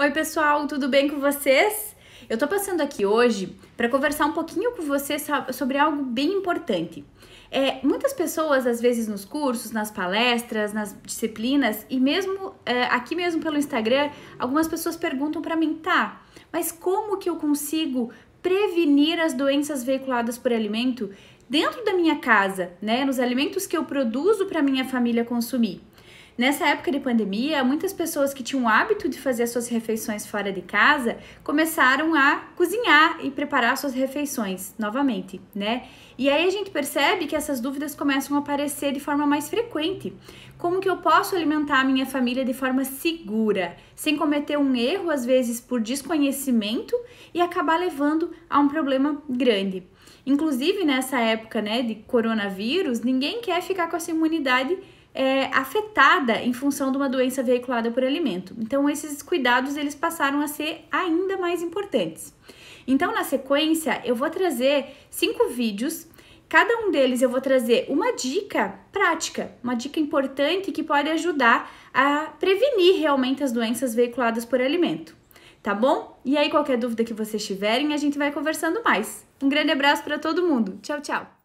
Oi, pessoal, tudo bem com vocês? Eu tô passando aqui hoje para conversar um pouquinho com vocês sobre algo bem importante. É, muitas pessoas, às vezes nos cursos, nas palestras, nas disciplinas e mesmo é, aqui mesmo pelo Instagram, algumas pessoas perguntam para mim, tá, mas como que eu consigo prevenir as doenças veiculadas por alimento dentro da minha casa, né, nos alimentos que eu produzo para minha família consumir? Nessa época de pandemia, muitas pessoas que tinham o hábito de fazer suas refeições fora de casa começaram a cozinhar e preparar suas refeições novamente, né? E aí a gente percebe que essas dúvidas começam a aparecer de forma mais frequente. Como que eu posso alimentar a minha família de forma segura, sem cometer um erro às vezes por desconhecimento e acabar levando a um problema grande? Inclusive nessa época, né, de coronavírus, ninguém quer ficar com essa imunidade é, afetada em função de uma doença veiculada por alimento. Então, esses cuidados eles passaram a ser ainda mais importantes. Então, na sequência, eu vou trazer cinco vídeos. Cada um deles eu vou trazer uma dica prática, uma dica importante que pode ajudar a prevenir realmente as doenças veiculadas por alimento. Tá bom? E aí, qualquer dúvida que vocês tiverem, a gente vai conversando mais. Um grande abraço para todo mundo. Tchau, tchau!